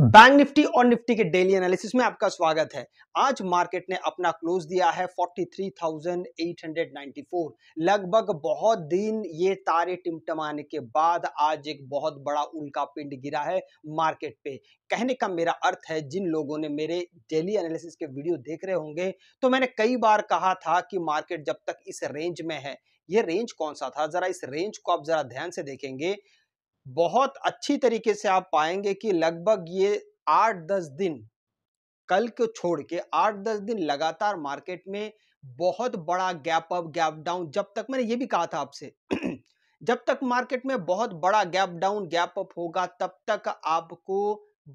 Bank hmm. Nifty और Nifty के daily analysis में आपका स्वागत है आज मार्केट ने अपना क्लोज दिया है 43,894 लगभग बहुत दिन ये तारे टिमटमाने के बाद आज एक बहुत बड़ा उल्का पिंड गिरा है मार्केट पे कहने का मेरा अर्थ है जिन लोगों ने मेरे डेली एनालिसिस के वीडियो देख रहे होंगे तो मैंने कई बार कहा था कि मार्केट जब तक इस रेंज में है ये रेंज कौन सा था जरा इस रेंज को आप जरा ध्यान से देखेंगे बहुत अच्छी तरीके से आप पाएंगे कि लगभग ये आठ दस दिन कल को छोड़ के आठ दस दिन लगातार मार्केट में बहुत बड़ा गैप अप गैप डाउन जब तक मैंने ये भी कहा था आपसे जब तक मार्केट में बहुत बड़ा गैप डाउन गैप अप होगा तब तक आपको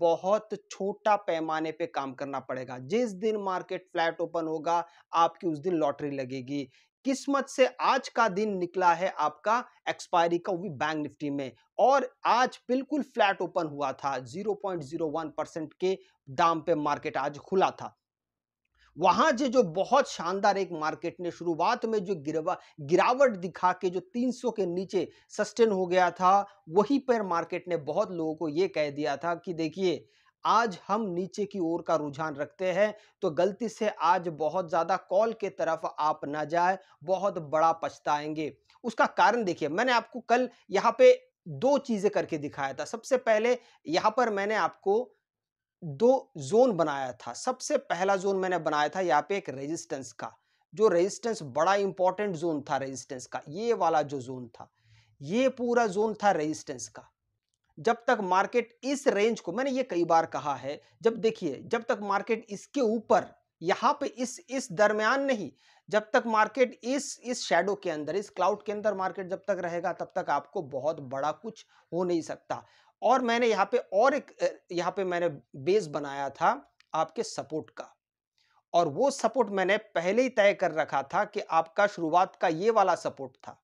बहुत छोटा पैमाने पे काम करना पड़ेगा जिस दिन मार्केट फ्लैट ओपन होगा आपकी उस दिन लॉटरी लगेगी किस्मत से आज का दिन निकला है आपका एक्सपायरी का वो भी बैंक निफ्टी में और आज बिल्कुल फ्लैट ओपन हुआ था 0.01 परसेंट के दाम पे मार्केट आज खुला था वहां जो जो बहुत शानदार एक मार्केट ने शुरुआत में जो गिरवा गिरावट दिखा के जो 300 के नीचे सस्टेन हो गया था वही पर मार्केट ने बहुत लोगों को ये कह दिया था कि देखिए आज हम नीचे की ओर का रुझान रखते हैं तो गलती से आज बहुत ज़्यादा कॉल के तरफ आप ना जाए बहुत बड़ा पछताएंगे उसका कारण देखिए मैंने आपको कल यहाँ पे दो चीज़ें करके दिखाया था सबसे पहले यहाँ पर मैंने आपको दो जोन बनाया था सबसे पहला जोन मैंने बनाया था यहाँ पे एक रेजिस्टेंस का जो रेजिस्टेंस बड़ा इंपॉर्टेंट जोन था रेजिस्टेंस का ये वाला जो जोन था ये पूरा जोन था रेजिस्टेंस का जब तक मार्केट इस रेंज को मैंने ये कई बार कहा है जब देखिए जब तक मार्केट इसके ऊपर यहाँ पे इस इस दरमियान नहीं जब तक मार्केट इस इस शेडो के अंदर इस क्लाउड के अंदर मार्केट जब तक रहेगा तब तक आपको बहुत बड़ा कुछ हो नहीं सकता और मैंने यहाँ पे और एक यहाँ पे मैंने बेस बनाया था आपके सपोर्ट का और वो सपोर्ट मैंने पहले ही तय कर रखा था कि आपका शुरुआत का ये वाला सपोर्ट था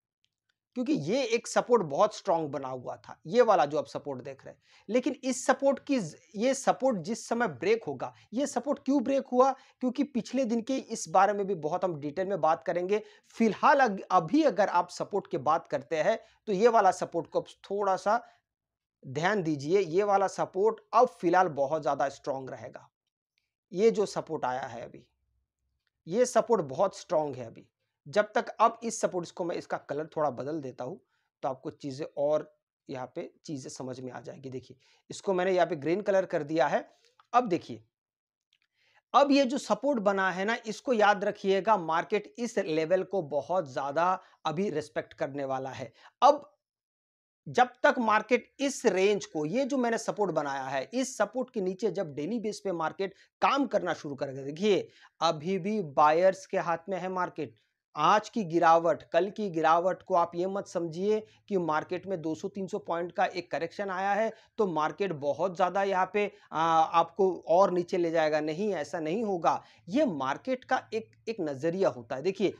क्योंकि ये एक सपोर्ट बहुत स्ट्रांग बना हुआ था ये वाला जो आप सपोर्ट देख रहे हैं लेकिन इस सपोर्ट की ये सपोर्ट जिस समय ब्रेक होगा ये सपोर्ट क्यों ब्रेक हुआ क्योंकि पिछले दिन के इस बारे में भी बहुत हम डिटेल में बात करेंगे फिलहाल अभी अगर आप सपोर्ट की बात करते हैं तो ये वाला सपोर्ट को आप थोड़ा सा ध्यान दीजिए ये वाला सपोर्ट अब फिलहाल बहुत ज़्यादा स्ट्रांग रहेगा ये जो सपोर्ट आया है अभी ये सपोर्ट बहुत स्ट्रांग है अभी जब तक अब इस सपोर्ट्स को मैं इसका कलर थोड़ा बदल देता हूँ तो आपको चीज़ें और यहाँ पे चीज़ें समझ में आ जाएगी देखिए इसको मैंने यहाँ पे ग्रीन कलर कर दिया है अब देखिए अब ये जो सपोर्ट बना है ना इसको याद रखिएगा मार्केट इस लेवल को बहुत ज़्यादा अभी रिस्पेक्ट करने वाला है अब जब तक मार्केट इस रेंज को ये जो मैंने सपोर्ट बनाया है इस सपोर्ट के नीचे जब डेली बेस पे मार्केट काम करना शुरू करेगा देखिए अभी भी बायर्स के हाथ में है मार्केट आज की गिरावट कल की गिरावट को आप ये मत समझिए कि मार्केट में 200-300 पॉइंट का एक करेक्शन आया है तो मार्केट बहुत ज़्यादा यहाँ पे आ, आपको और नीचे ले जाएगा नहीं ऐसा नहीं होगा ये मार्केट का एक एक नज़रिया होता है देखिए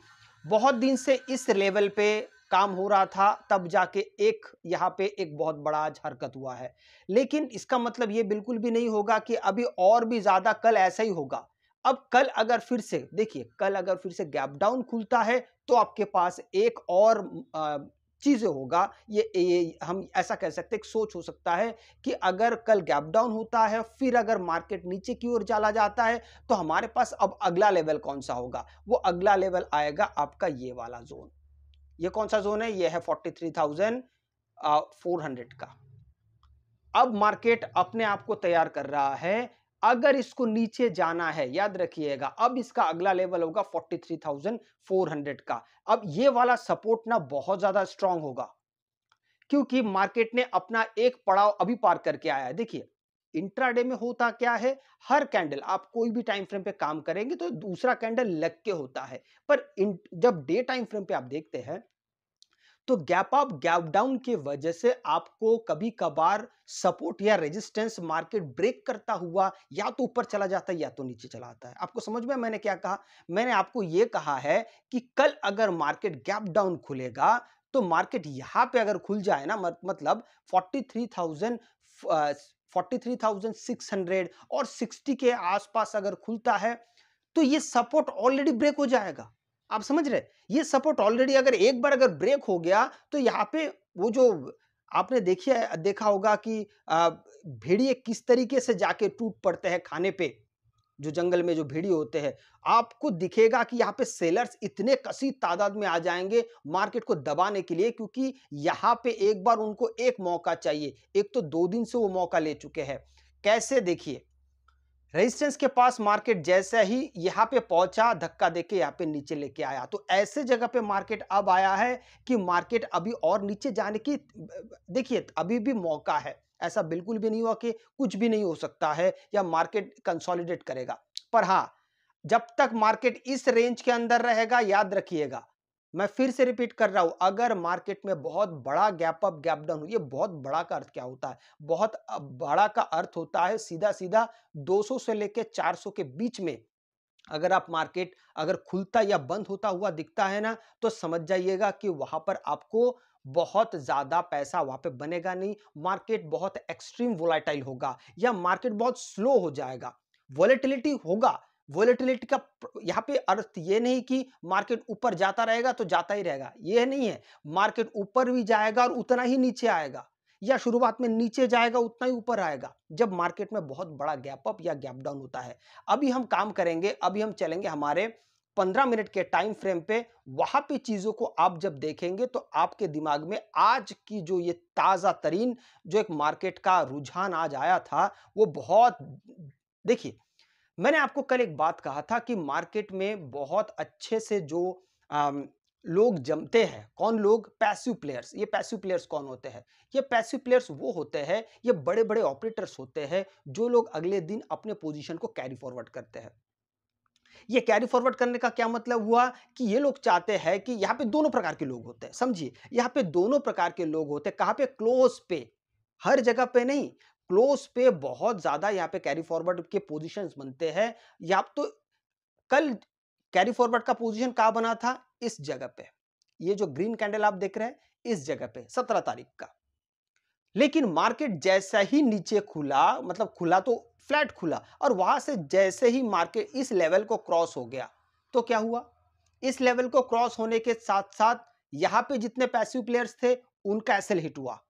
बहुत दिन से इस लेवल पे काम हो रहा था तब जाके एक यहाँ पे एक बहुत बड़ा आज हरकत हुआ है लेकिन इसका मतलब ये बिल्कुल भी नहीं होगा कि अभी और भी ज़्यादा कल ऐसा ही होगा अब कल अगर फिर से देखिए कल अगर फिर से गैप डाउन खुलता है तो आपके पास एक और चीज चीज़ें होगा ये, ये हम ऐसा कह सकते हैं सोच हो सकता है कि अगर कल गैप डाउन होता है फिर अगर मार्केट नीचे की ओर चला जाता है तो हमारे पास अब अगला लेवल कौन सा होगा वो अगला लेवल आएगा आपका ये वाला जोन ये कौन सा जोन है ये है forty three thousand four hundred का अब मार्केट अपने आप को तैयार कर रहा है अगर इसको नीचे जाना है याद रखिएगा अब इसका अगला लेवल होगा 43,400 का अब ये वाला सपोर्ट ना बहुत ज़्यादा स्ट्रांग होगा क्योंकि मार्केट ने अपना एक पड़ाव अभी पार करके आया है देखिए इंट्राडे में होता क्या है हर कैंडल आप कोई भी टाइम फ्रेम पे काम करेंगे तो दूसरा कैंडल लग के होता है पर जब डे टाइम फ्रेम पे आप देखते हैं तो गैप अप गैप डाउन की वजह से आपको कभी कभार सपोर्ट या रेजिस्टेंस मार्केट ब्रेक करता हुआ या तो ऊपर चला जाता है या तो नीचे चला आता है आपको समझ में मैंने क्या कहा मैंने आपको ये कहा है कि कल अगर मार्केट गैप डाउन खुलेगा तो मार्केट यहाँ पे अगर खुल जाए ना मतलब 43,000 43,600 और 60 के आसपास अगर खुलता है तो ये सपोर्ट ऑलरेडी ब्रेक हो जाएगा आप समझ रहे ये सपोर्ट ऑलरेडी अगर एक बार अगर ब्रेक हो गया तो यहाँ पे वो जो आपने देखिए देखा होगा कि भेड़िए किस तरीके से जाके टूट पड़ते हैं खाने पे जो जंगल में जो भेड़िए होते हैं आपको दिखेगा कि यहाँ पे सेलर्स इतने कसी तादाद में आ जाएंगे मार्केट को दबाने के लिए क्योंकि यहाँ पे एक बार उनको एक मौका चाहिए एक तो दो दिन से वो मौका ले चुके हैं कैसे देखिए रेजिस्टेंस के पास मार्केट जैसा ही यहाँ पे पहुंचा धक्का देके यहाँ पे नीचे लेके आया तो ऐसे जगह पे मार्केट अब आया है कि मार्केट अभी और नीचे जाने की देखिए अभी भी मौका है ऐसा बिल्कुल भी नहीं हुआ कि कुछ भी नहीं हो सकता है या मार्केट कंसोलिडेट करेगा पर हाँ जब तक मार्केट इस रेंज के अंदर रहेगा याद रखिएगा मैं फिर से रिपीट कर रहा हूं अगर मार्केट में बहुत बड़ा गैप अप गैप डाउन ये बहुत बड़ा का अर्थ क्या होता है बहुत बड़ा का अर्थ होता है सीधा सीधा 200 से लेकर 400 के बीच में अगर आप मार्केट अगर खुलता या बंद होता हुआ दिखता है ना तो समझ जाइएगा कि वहां पर आपको बहुत ज़्यादा पैसा वहां पे बनेगा नहीं मार्केट बहुत एक्सट्रीम वोलाटाइल होगा या मार्केट बहुत स्लो हो जाएगा वॉलेटिलिटी होगा वॉलेटिलिटी का यहाँ पे अर्थ ये नहीं कि मार्केट ऊपर जाता रहेगा तो जाता ही रहेगा ये नहीं है मार्केट ऊपर भी जाएगा और उतना ही नीचे आएगा या शुरुआत में नीचे जाएगा उतना ही ऊपर आएगा जब मार्केट में बहुत बड़ा गैप अप या गैप डाउन होता है अभी हम काम करेंगे अभी हम चलेंगे हमारे पंद्रह मिनट के टाइम फ्रेम पे वहां पे चीजों को आप जब देखेंगे तो आपके दिमाग में आज की जो ये ताजा तरीन जो एक मार्केट का रुझान आज आया था वो बहुत देखिए मैंने आपको कल एक बात कहा था कि मार्केट में बहुत अच्छे से जो आ, लोग जमते हैं कौन लोग पैसिव प्लेयर्स ये पैसिव प्लेयर्स कौन होते हैं ये पैसिव प्लेयर्स वो होते हैं ये बड़े बड़े ऑपरेटर्स होते हैं जो लोग अगले दिन अपने पोजीशन को कैरी फॉरवर्ड करते हैं ये कैरी फॉरवर्ड करने का क्या मतलब हुआ कि ये लोग चाहते हैं कि यहाँ पे दोनों प्रकार के लोग होते हैं समझिए यहाँ पे दोनों प्रकार के लोग होते हैं कहाँ पे क्लोज पे हर जगह पे नहीं क्लोज पे बहुत ज्यादा यहाँ पे कैरी फॉरवर्ड के पोजिशन बनते हैं या तो कल कैरी फॉरवर्ड का पोजिशन कहा बना था इस जगह पे ये जो ग्रीन कैंडल आप देख रहे हैं इस जगह पे सत्रह तारीख का लेकिन मार्केट जैसा ही नीचे खुला मतलब खुला तो फ्लैट खुला और वहां से जैसे ही मार्केट इस लेवल को क्रॉस हो गया तो क्या हुआ इस लेवल को क्रॉस होने के साथ साथ यहाँ पे जितने पैसिव प्लेयर्स थे उनका एसल हिट हुआ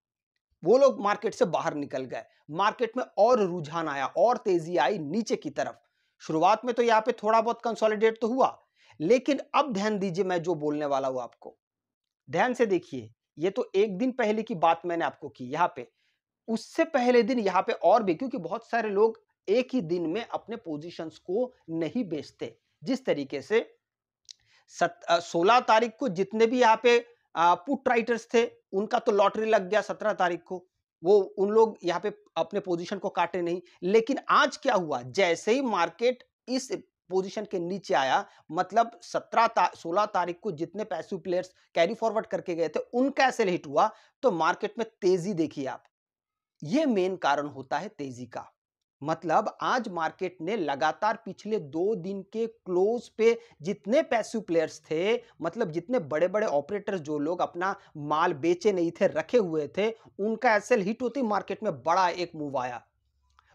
वो लोग मार्केट से बाहर निकल गए मार्केट में और रुझान आया और तेजी आई नीचे की तरफ शुरुआत में तो यहाँ पे थोड़ा बहुत कंसोलिडेट तो हुआ लेकिन अब ध्यान दीजिए मैं जो बोलने वाला हूं आपको ध्यान से देखिए ये तो एक दिन पहले की बात मैंने आपको की यहाँ पे उससे पहले दिन यहाँ पे और भी क्योंकि बहुत सारे लोग एक ही दिन में अपने पोजीशंस को नहीं बेचते जिस तरीके से सत सोलह तारीख को जितने भी यहाँ पे पुट राइटर्स थे उनका तो लॉटरी लग गया सत्रह तारीख को वो उन लोग यहाँ पे अपने पोजीशन को काटे नहीं लेकिन आज क्या हुआ जैसे ही मार्केट इस पोजीशन के नीचे आया मतलब सत्रह ता, 16 तारीख को जितने पैसिव प्लेयर्स कैरी फॉरवर्ड करके गए थे उनका ऐसे हिट हुआ तो मार्केट में तेजी देखिए आप ये मेन कारण होता है तेजी का मतलब आज मार्केट ने लगातार पिछले दो दिन के क्लोज पे जितने पैसे प्लेयर्स थे मतलब जितने बड़े बड़े ऑपरेटर्स जो लोग अपना माल बेचे नहीं थे रखे हुए थे उनका एल हिट होती मार्केट में बड़ा एक मूव आया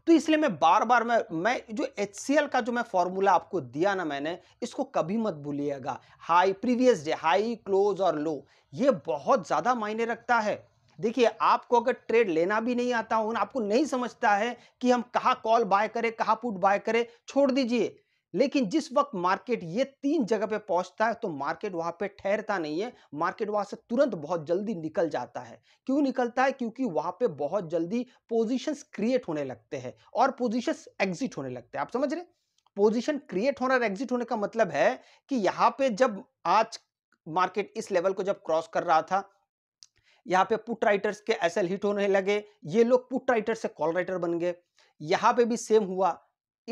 तो इसलिए मैं बार बार मैं मैं जो एच का जो मैं फॉर्मूला आपको दिया ना मैंने इसको कभी मत भूलिएगा high previous day high close और लो ये बहुत ज़्यादा मायने रखता है देखिए आपको अगर ट्रेड लेना भी नहीं आता हो आपको नहीं समझता है कि हम कहाँ कॉल बाय करें कहाँ पुट बाय करें छोड़ दीजिए लेकिन जिस वक्त मार्केट ये तीन जगह पे पहुंचता है तो मार्केट वहां पे ठहरता नहीं है मार्केट वहां से तुरंत बहुत जल्दी निकल जाता है क्यों निकलता है क्योंकि वहां पे बहुत जल्दी पोजीशंस क्रिएट होने लगते हैं और पोजीशंस एग्जिट होने लगते हैं आप समझ रहे पोजीशन क्रिएट होना और एग्जिट होने का मतलब है कि यहाँ पे जब आज मार्केट इस लेवल को जब क्रॉस कर रहा था यहाँ पे पुट राइटर्स के ऐसे हिट होने लगे ये लोग पुट राइटर से कॉल राइटर बन गए यहाँ पे भी सेम हुआ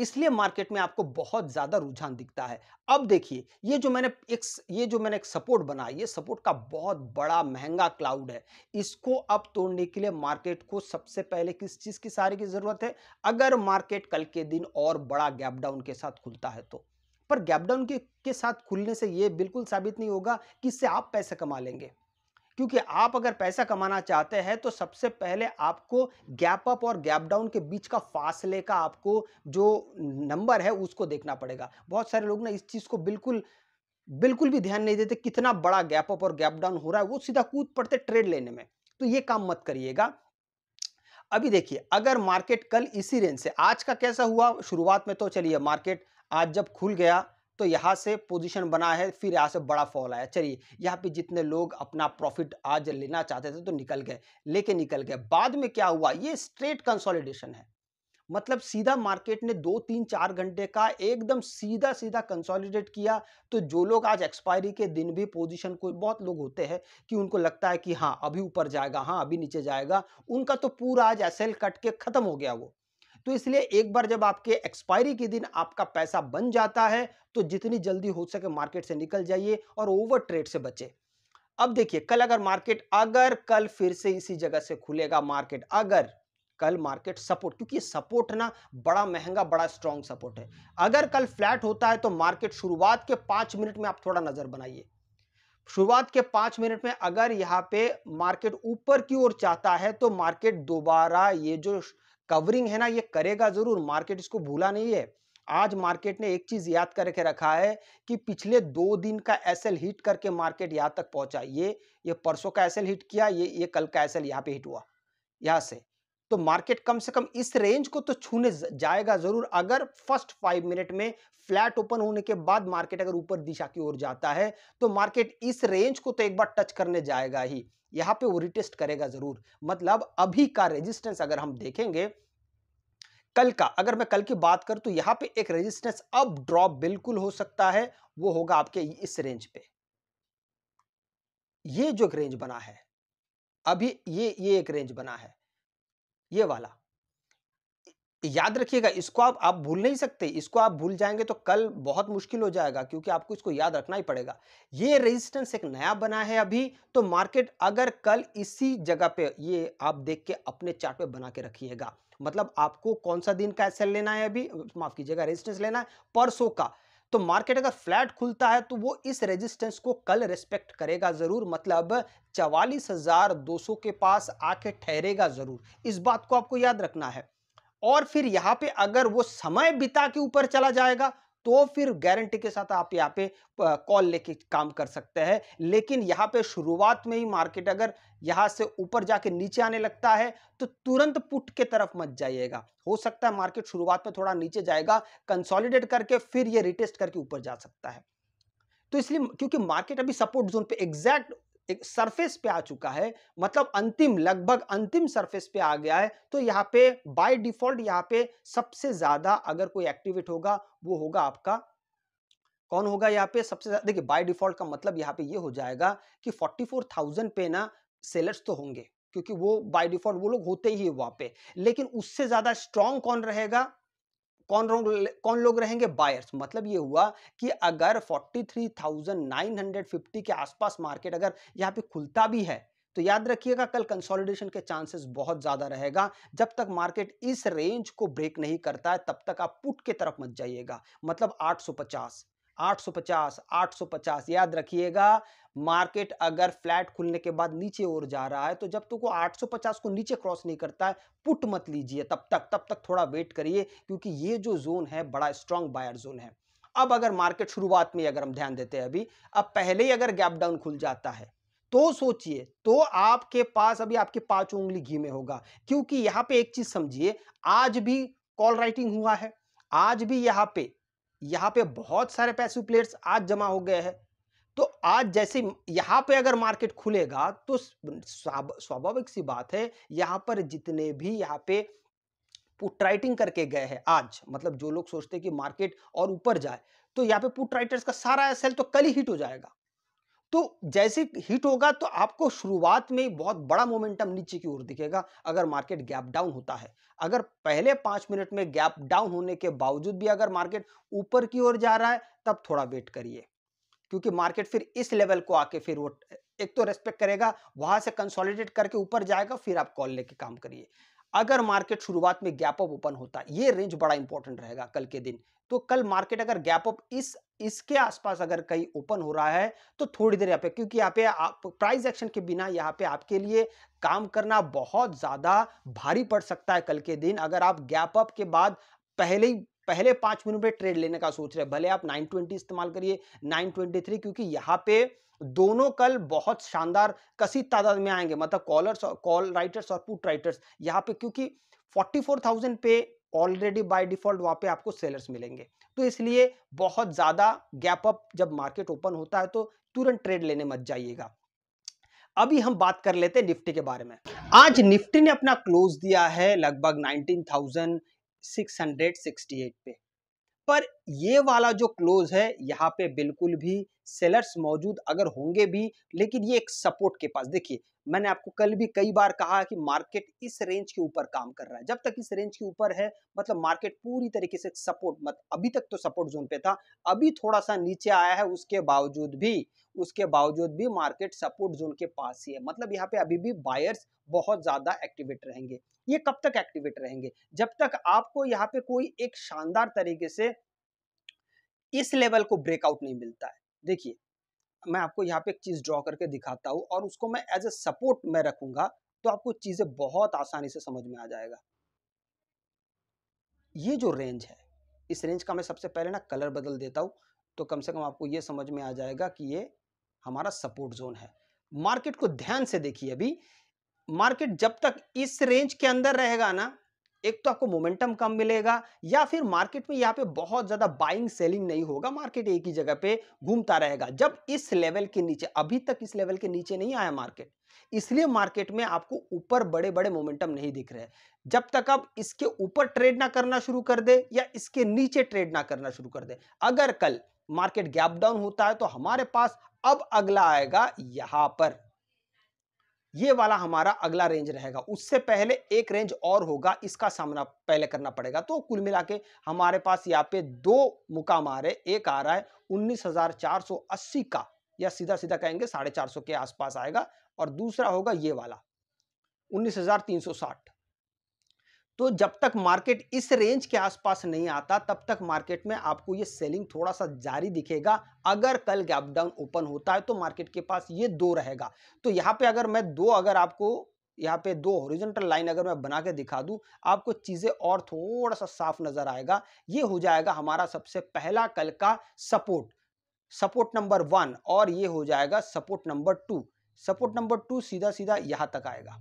इसलिए मार्केट में आपको बहुत ज़्यादा रुझान दिखता है अब देखिए ये जो मैंने एक ये जो मैंने एक सपोर्ट बना ये सपोर्ट का बहुत बड़ा महंगा क्लाउड है इसको अब तोड़ने के लिए मार्केट को सबसे पहले किस चीज़ की सारी की ज़रूरत है अगर मार्केट कल के दिन और बड़ा गैप डाउन के साथ खुलता है तो पर गैप डाउन के, के साथ खुलने से ये बिल्कुल साबित नहीं होगा कि इससे आप पैसे कमा लेंगे क्योंकि आप अगर पैसा कमाना चाहते हैं तो सबसे पहले आपको गैप अप और गैप डाउन के बीच का फासले का आपको जो नंबर है उसको देखना पड़ेगा बहुत सारे लोग ना इस चीज़ को बिल्कुल बिल्कुल भी ध्यान नहीं देते कितना बड़ा गैप अप और गैप डाउन हो रहा है वो सीधा कूद पड़ते ट्रेड लेने में तो ये काम मत करिएगा अभी देखिए अगर मार्केट कल इसी रेंज से आज का कैसा हुआ शुरुआत में तो चलिए मार्केट आज जब खुल गया तो यहाँ से पोजीशन बना है फिर यहाँ से बड़ा फॉल आया चलिए यहाँ पे जितने लोग अपना प्रॉफिट आज लेना चाहते थे तो निकल गए लेके निकल गए बाद में क्या हुआ ये स्ट्रेट कंसोलिडेशन है मतलब सीधा मार्केट ने दो तीन चार घंटे का एकदम सीधा सीधा कंसोलिडेट किया तो जो लोग आज एक्सपायरी के दिन भी पोजीशन को बहुत लोग होते हैं कि उनको लगता है कि हाँ अभी ऊपर जाएगा हाँ अभी नीचे जाएगा उनका तो पूरा आज एसएल कट के ख़त्म हो गया वो तो इसलिए एक बार जब आपके एक्सपायरी के दिन आपका पैसा बन जाता है तो जितनी जल्दी हो सके मार्केट से निकल जाइए और ओवर ट्रेड से बचे अब देखिए कल अगर मार्केट अगर कल फिर से इसी जगह से खुलेगा मार्केट अगर कल मार्केट सपोर्ट क्योंकि सपोर्ट ना बड़ा महंगा बड़ा स्ट्रांग सपोर्ट है अगर कल फ्लैट होता है तो मार्केट शुरुआत के पांच मिनट में आप थोड़ा नज़र बनाइए शुरुआत के पांच मिनट में अगर यहाँ पे मार्केट ऊपर की ओर चाहता है तो मार्केट दोबारा ये जो कवरिंग है ना ये करेगा जरूर मार्केट इसको भूला नहीं है आज मार्केट ने एक चीज याद करके रखा है कि पिछले दो दिन का एसएल हिट करके मार्केट यहां तक पहुंचा ये ये परसों का एसएल हिट किया ये ये कल का एसएल यहाँ पे हिट हुआ यहां से तो मार्केट कम से कम इस रेंज को तो छूने जाएगा जरूर अगर फर्स्ट फाइव मिनट में फ्लैट ओपन होने के बाद मार्केट अगर ऊपर दिशा की ओर जाता है तो मार्केट इस रेंज को तो एक बार टच करने जाएगा ही यहाँ पे वो रिटेस्ट करेगा जरूर मतलब अभी का रेजिस्टेंस अगर हम देखेंगे कल का अगर मैं कल की बात करूं तो यहाँ पे एक रेजिस्टेंस अब ड्रॉप बिल्कुल हो सकता है वो होगा आपके इस रेंज पे ये जो रेंज बना है अभी ये ये एक रेंज बना है ये वाला याद रखिएगा इसको आप आप भूल नहीं सकते इसको आप भूल जाएंगे तो कल बहुत मुश्किल हो जाएगा क्योंकि आपको इसको याद रखना ही पड़ेगा ये रेजिस्टेंस एक नया बना है अभी तो मार्केट अगर कल इसी जगह पे ये आप देख के अपने चार्ट पे बना के रखिएगा मतलब आपको कौन सा दिन का सेल लेना है अभी माफ कीजिएगा रेजिस्टेंस लेना है परसों का तो मार्केट अगर फ्लैट खुलता है तो वो इस रेजिस्टेंस को कल रेस्पेक्ट करेगा ज़रूर मतलब चवालीस हज़ार दो सौ के पास आके ठहरेगा ज़रूर इस बात को आपको याद रखना है और फिर यहाँ पे अगर वो समय बिता के ऊपर चला जाएगा तो फिर गारंटी के साथ आप यहाँ पे कॉल लेके काम कर सकते हैं लेकिन यहाँ पे शुरुआत में ही मार्केट अगर यहाँ से ऊपर जाके नीचे आने लगता है तो तुरंत पुट के तरफ मत जाइएगा हो सकता है मार्केट शुरुआत में थोड़ा नीचे जाएगा कंसोलिडेट करके फिर ये रिटेस्ट करके ऊपर जा सकता है तो इसलिए क्योंकि मार्केट अभी सपोर्ट जोन पे एग्जैक्ट एक सरफेस पे आ चुका है मतलब अंतिम लगभग अंतिम सरफेस पे आ गया है तो यहाँ पे बाय डिफॉल्ट यहाँ पे सबसे ज़्यादा अगर कोई एक्टिवेट होगा वो होगा आपका कौन होगा यहाँ पे सबसे ज़्यादा देखिए बाय डिफॉल्ट का मतलब यहाँ पे ये यह हो जाएगा कि 44,000 पे ना सेलर्स तो होंगे क्योंकि वो बाय डिफॉल्ट वो लोग होते ही वहां पे लेकिन उससे ज़्यादा स्ट्रांग कौन रहेगा कौन लोग कौन लोग रहेंगे बायर्स मतलब ये हुआ कि अगर 43,950 के आसपास मार्केट अगर यहाँ पे खुलता भी है तो याद रखिएगा कल कंसोलिडेशन के चांसेस बहुत ज़्यादा रहेगा जब तक मार्केट इस रेंज को ब्रेक नहीं करता है तब तक आप पुट के तरफ मत जाइएगा मतलब 850 850 850 याद रखिएगा मार्केट अगर फ्लैट खुलने के बाद नीचे और जा रहा है तो जब तक वो 850 को नीचे क्रॉस नहीं करता है पुट मत लीजिए तब तक तब तक थोड़ा वेट करिए क्योंकि ये जो जोन है बड़ा स्ट्रांग बायर जोन है अब अगर मार्केट शुरुआत में अगर हम ध्यान देते हैं अभी अब पहले ही अगर गैप डाउन खुल जाता है तो सोचिए तो आपके पास अभी आपकी पांच उंगली घी में होगा क्योंकि यहां पे एक चीज समझिए आज भी कॉल राइटिंग हुआ है आज भी यहां पे यहाँ पे बहुत सारे पैसिव प्लेयर्स आज जमा हो गए हैं तो आज जैसे यहाँ पे अगर मार्केट खुलेगा तो स्वाभाविक सी बात है यहाँ पर जितने भी यहाँ पे पुट राइटिंग करके गए हैं आज मतलब जो लोग सोचते हैं कि मार्केट और ऊपर जाए तो यहाँ पे पुट राइटर्स का सारा सेल तो कल ही हिट हो जाएगा तो जैसे हिट होगा तो आपको शुरुआत में बहुत बड़ा मोमेंटम नीचे की ओर दिखेगा अगर मार्केट गैप डाउन होता है अगर पहले पांच मिनट में गैप डाउन होने के बावजूद भी अगर मार्केट ऊपर की ओर जा रहा है तब थोड़ा वेट करिए क्योंकि मार्केट फिर इस लेवल को आके फिर वो एक तो रेस्पेक्ट करेगा वहां से कंसोलिडेट करके ऊपर जाएगा फिर आप कॉल लेके काम करिए अगर मार्केट शुरुआत में गैप अप ओपन होता ये रेंज बड़ा इंपॉर्टेंट रहेगा कल के दिन तो कल मार्केट अगर गैप अप इस इसके आसपास अगर कहीं ओपन हो रहा है तो थोड़ी देर यहाँ पे क्योंकि यहाँ पे आप प्राइस एक्शन के बिना यहाँ पे आपके लिए काम करना बहुत ज़्यादा भारी पड़ सकता है कल के दिन अगर आप गैप अप के बाद पहले ही पहले पाँच मिनट में ट्रेड लेने का सोच रहे भले आप ट्वेंटी इस्तेमाल करिए थ्री क्योंकि यहाँ पे दोनों कल बहुत शानदार कसी तादाद में आएंगे मतलब कॉलर्स और कॉल राइटर्स और पुट राइटर्स यहाँ पे क्योंकि 44,000 पे ऑलरेडी बाय डिफॉल्ट वहाँ पे आपको सेलर्स मिलेंगे तो इसलिए बहुत ज़्यादा गैप अप जब मार्केट ओपन होता है तो तुरंत ट्रेड लेने मत जाइएगा अभी हम बात कर लेते हैं निफ्टी के बारे में आज निफ्टी ने अपना क्लोज दिया है लगभग 19,668 पे पर ये वाला जो क्लोज है यहाँ पे बिल्कुल भी सेलर्स मौजूद अगर होंगे भी लेकिन ये एक सपोर्ट के पास देखिए मैंने आपको कल भी कई बार कहा कि मार्केट इस रेंज के ऊपर काम कर रहा है जब तक इस रेंज के ऊपर है मतलब मार्केट पूरी तरीके से सपोर्ट मत अभी तक तो सपोर्ट जोन पे था अभी थोड़ा सा नीचे आया है उसके बावजूद भी उसके बावजूद भी मार्केट सपोर्ट जोन के पास ही है मतलब यहाँ पे अभी भी बायर्स बहुत ज़्यादा एक्टिवेट रहेंगे ये कब तक एक्टिवेट रहेंगे जब तक आपको यहाँ पे कोई एक शानदार तरीके से इस लेवल को ब्रेकआउट नहीं मिलता है देखिए मैं आपको यहाँ पे एक चीज़ ड्रॉ करके दिखाता हूँ और उसको मैं एज ए सपोर्ट में रखूंगा तो आपको चीज़ें बहुत आसानी से समझ में आ जाएगा ये जो रेंज है इस रेंज का मैं सबसे पहले ना कलर बदल देता हूँ तो कम से कम आपको ये समझ में आ जाएगा कि ये हमारा सपोर्ट जोन है मार्केट को ध्यान से देखिए अभी मार्केट जब तक इस रेंज के अंदर रहेगा ना एक तो आपको मोमेंटम कम मिलेगा या फिर मार्केट में यहाँ पे बहुत ज़्यादा बाइंग सेलिंग नहीं होगा मार्केट एक ही जगह पे घूमता रहेगा जब इस लेवल के नीचे अभी तक इस लेवल के नीचे नहीं आया मार्केट इसलिए मार्केट में आपको ऊपर बड़े बड़े मोमेंटम नहीं दिख रहे जब तक आप इसके ऊपर ट्रेड ना करना शुरू कर दे या इसके नीचे ट्रेड ना करना शुरू कर दे अगर कल मार्केट गैप डाउन होता है तो हमारे पास अब अगला आएगा यहां पर ये वाला हमारा अगला रेंज रहेगा उससे पहले एक रेंज और होगा इसका सामना पहले करना पड़ेगा तो कुल मिला के हमारे पास यहाँ पे दो मुकाम आ रहे एक आ रहा है 19,480 का या सीधा सीधा कहेंगे साढ़े चार सौ के आसपास आएगा और दूसरा होगा ये वाला 19,360 तो जब तक मार्केट इस रेंज के आसपास नहीं आता तब तक मार्केट में आपको ये सेलिंग थोड़ा सा जारी दिखेगा अगर कल गैप डाउन ओपन होता है तो मार्केट के पास ये दो रहेगा तो यहाँ पे अगर मैं दो अगर आपको यहाँ पे दो ओरिजेंटल लाइन अगर मैं बना के दिखा दूँ आपको चीज़ें और थोड़ा सा साफ नज़र आएगा ये हो जाएगा हमारा सबसे पहला कल का सपोर्ट सपोर्ट नंबर वन और ये हो जाएगा support number two support number two सीधा सीधा यहाँ तक आएगा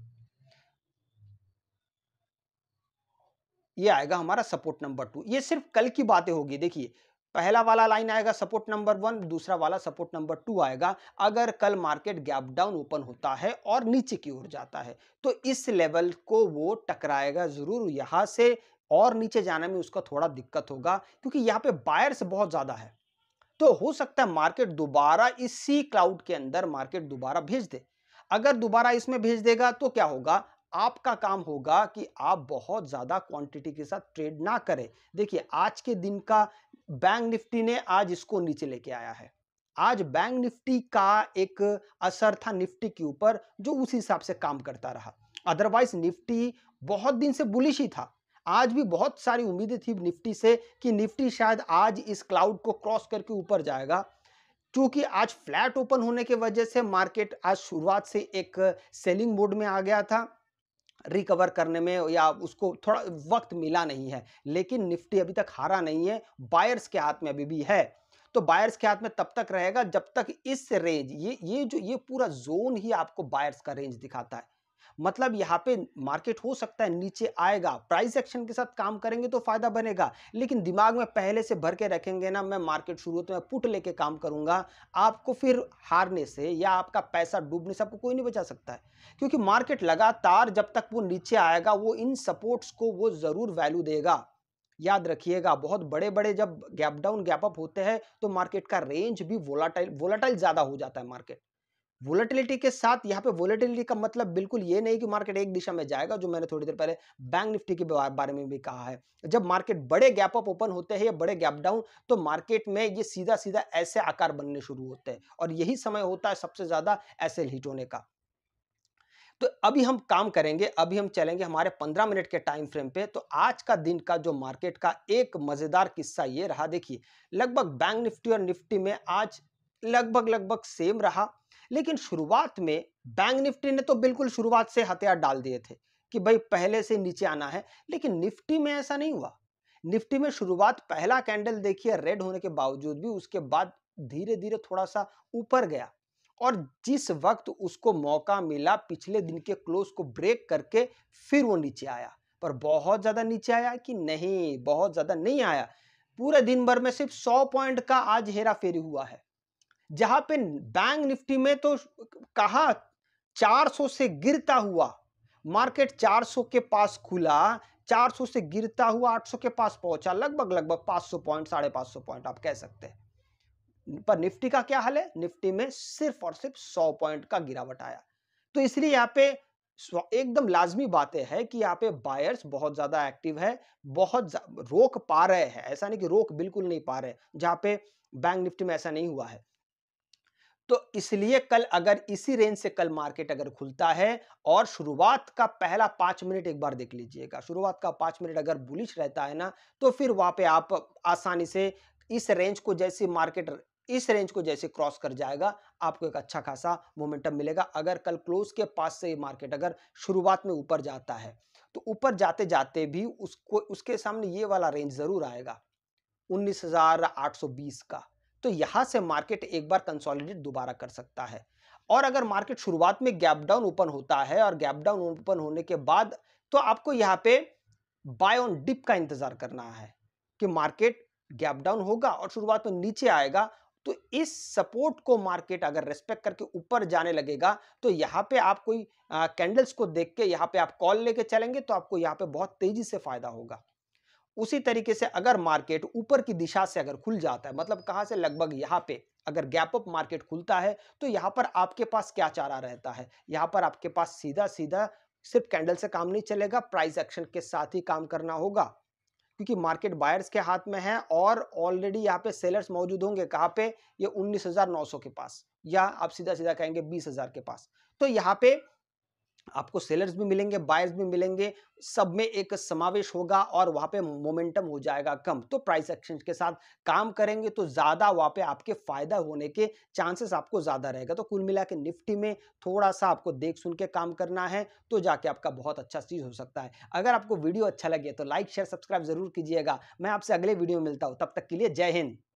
ये आएगा हमारा सपोर्ट नंबर टू ये सिर्फ कल की बातें होगी देखिए पहला वाला लाइन आएगा सपोर्ट नंबर वन दूसरा वाला सपोर्ट नंबर टू आएगा अगर कल मार्केट गैप डाउन ओपन होता है और नीचे की ओर जाता है तो इस लेवल को वो टकराएगा ज़रूर यहाँ से और नीचे जाने में उसका थोड़ा दिक्कत होगा क्योंकि यहाँ पे बायर्स बहुत ज़्यादा है तो हो सकता है मार्केट दोबारा इसी क्लाउड के अंदर मार्केट दोबारा भेज दे अगर दोबारा इसमें भेज देगा तो क्या होगा आपका काम होगा कि आप बहुत ज़्यादा क्वांटिटी के साथ ट्रेड ना करें देखिए आज के दिन का बैंक निफ्टी ने आज इसको नीचे लेके आया है आज बैंक निफ्टी का एक असर था निफ्टी के ऊपर जो उस हिसाब से काम करता रहा अदरवाइज निफ्टी बहुत दिन से बुलिश ही था आज भी बहुत सारी उम्मीदें थी निफ्टी से कि निफ्टी शायद आज इस क्लाउड को क्रॉस करके ऊपर जाएगा क्योंकि आज फ्लैट ओपन होने के वजह से मार्केट आज शुरुआत से एक सेलिंग मोड में आ गया था रिकवर करने में या उसको थोड़ा वक्त मिला नहीं है लेकिन निफ्टी अभी तक हारा नहीं है बायर्स के हाथ में अभी भी है तो बायर्स के हाथ में तब तक रहेगा जब तक इस रेंज ये ये जो ये पूरा जोन ही आपको बायर्स का रेंज दिखाता है मतलब यहाँ पे मार्केट हो सकता है नीचे आएगा प्राइस एक्शन के साथ काम करेंगे तो फायदा बनेगा लेकिन दिमाग में पहले से भर के रखेंगे ना मैं मार्केट शुरू तो मैं पुट लेके काम करूंगा आपको फिर हारने से या आपका पैसा डूबने से आपको कोई नहीं बचा सकता है क्योंकि मार्केट लगातार जब तक वो नीचे आएगा वो इन सपोर्ट्स को वो ज़रूर वैल्यू देगा याद रखिएगा बहुत बड़े बड़े जब गैप डाउन गैप अप होते हैं तो मार्केट का रेंज भी वोलाटाइल वोलाटाइल ज़्यादा हो जाता है मार्केट वोलेटिलिटी के साथ यहाँ पे वोलेटिलिटी का मतलब बिल्कुल ये नहीं कि मार्केट एक दिशा में जाएगा जो मैंने थोड़ी देर पहले बैंक निफ्टी के बारे में भी कहा है जब मार्केट बड़े गैप अप ओपन होते हैं या बड़े गैप डाउन तो मार्केट में ये सीधा सीधा ऐसे आकार बनने शुरू होते हैं और यही समय होता है सबसे ज़्यादा ऐसे हिट होने का तो अभी हम काम करेंगे अभी हम चलेंगे हमारे 15 मिनट के टाइम फ्रेम पे तो आज का दिन का जो मार्केट का एक मज़ेदार किस्सा ये रहा देखिए लगभग बैंक निफ्टी और निफ्टी में आज लगभग लगभग सेम रहा लेकिन शुरुआत में बैंक निफ्टी ने तो बिल्कुल शुरुआत से हथियार डाल दिए थे कि भाई पहले से नीचे आना है लेकिन निफ्टी में ऐसा नहीं हुआ निफ्टी में शुरुआत पहला कैंडल देखिए रेड होने के बावजूद भी उसके बाद धीरे धीरे थोड़ा सा ऊपर गया और जिस वक्त उसको मौका मिला पिछले दिन के क्लोज को ब्रेक करके फिर वो नीचे आया पर बहुत ज़्यादा नीचे आया कि नहीं बहुत ज़्यादा नहीं आया पूरे दिन भर में सिर्फ सौ पॉइंट का आज हेरा फेरी हुआ है जहां पे बैंक निफ्टी में तो कहा 400 से गिरता हुआ मार्केट 400 के पास खुला 400 से गिरता हुआ 800 के पास पहुंचा लगभग लगभग 500 पॉइंट साढ़े पांच पॉइंट आप कह सकते हैं पर निफ्टी का क्या हाल है निफ्टी में सिर्फ और सिर्फ 100 पॉइंट का गिरावट आया तो इसलिए यहाँ पे एकदम लाजमी बातें है कि यहाँ पे बायर्स बहुत ज़्यादा एक्टिव है बहुत रोक पा रहे हैं ऐसा नहीं कि रोक बिल्कुल नहीं पा रहे जहां पे बैंक निफ्टी में ऐसा नहीं हुआ है तो इसलिए कल अगर इसी रेंज से कल मार्केट अगर खुलता है और शुरुआत का पहला पांच मिनट एक बार देख लीजिएगा शुरुआत का पांच मिनट अगर बुलिश रहता है ना तो फिर वहां पे आप आसानी से इस रेंज को जैसे मार्केट इस रेंज को जैसे क्रॉस कर जाएगा आपको एक अच्छा खासा मोमेंटम मिलेगा अगर कल क्लोज के पास से मार्केट अगर शुरुआत में ऊपर जाता है तो ऊपर जाते जाते भी उसको उसके सामने ये वाला रेंज ज़रूर आएगा 19,820 का तो यहां से मार्केट एक बार कंसोलिडेट दोबारा कर सकता है और अगर मार्केट शुरुआत में गैप डाउन ओपन होता है और गैप डाउन ओपन होने के बाद तो आपको यहां पे बाय ऑन डिप का इंतज़ार करना है कि मार्केट गैप डाउन होगा और शुरुआत में नीचे आएगा तो इस सपोर्ट को मार्केट अगर रेस्पेक्ट करके ऊपर जाने लगेगा तो यहाँ पे आप कोई कैंडल्स को देख के यहाँ पे आप कॉल लेके चलेंगे तो आपको यहाँ पे बहुत तेज़ी से फ़ायदा होगा उसी तरीके से अगर मार्केट ऊपर की दिशा से अगर खुल जाता है मतलब कहाँ से लगभग यहाँ पे अगर गैप अप मार्केट खुलता है तो यहाँ पर आपके पास क्या चारा रहता है यहाँ पर आपके पास सीधा सीधा सिर्फ कैंडल से काम नहीं चलेगा प्राइस एक्शन के साथ ही काम करना होगा क्योंकि मार्केट बायर्स के हाथ में है और ऑलरेडी यहाँ पे सेलर्स मौजूद होंगे कहाँ पे ये 19,900 के पास या आप सीधा सीधा कहेंगे 20,000 के पास तो यहाँ पे आपको सेलर्स भी मिलेंगे बायर्स भी मिलेंगे सब में एक समावेश होगा और वहाँ पे मोमेंटम हो जाएगा कम तो प्राइस एक्शन के साथ काम करेंगे तो ज़्यादा वहाँ पे आपके फायदा होने के चांसेस आपको ज़्यादा रहेगा तो कुल मिला के निफ्टी में थोड़ा सा आपको देख सुन के काम करना है तो जाके आपका बहुत अच्छा चीज़ हो सकता है अगर आपको वीडियो अच्छा लगे तो लाइक शेयर सब्सक्राइब ज़रूर कीजिएगा मैं आपसे अगले वीडियो में मिलता हूँ तब तक के लिए जय हिंद